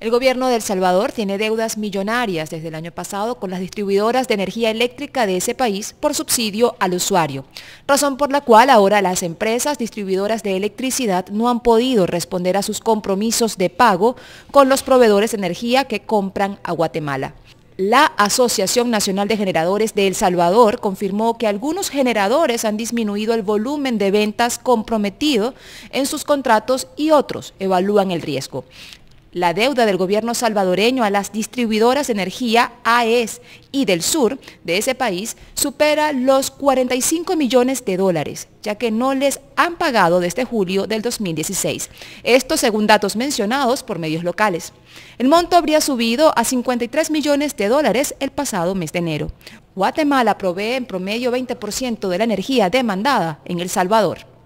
El gobierno de El Salvador tiene deudas millonarias desde el año pasado con las distribuidoras de energía eléctrica de ese país por subsidio al usuario, razón por la cual ahora las empresas distribuidoras de electricidad no han podido responder a sus compromisos de pago con los proveedores de energía que compran a Guatemala. La Asociación Nacional de Generadores de El Salvador confirmó que algunos generadores han disminuido el volumen de ventas comprometido en sus contratos y otros evalúan el riesgo. La deuda del gobierno salvadoreño a las distribuidoras de energía AES y del sur de ese país supera los 45 millones de dólares, ya que no les han pagado desde julio del 2016. Esto según datos mencionados por medios locales. El monto habría subido a 53 millones de dólares el pasado mes de enero. Guatemala provee en promedio 20% de la energía demandada en El Salvador.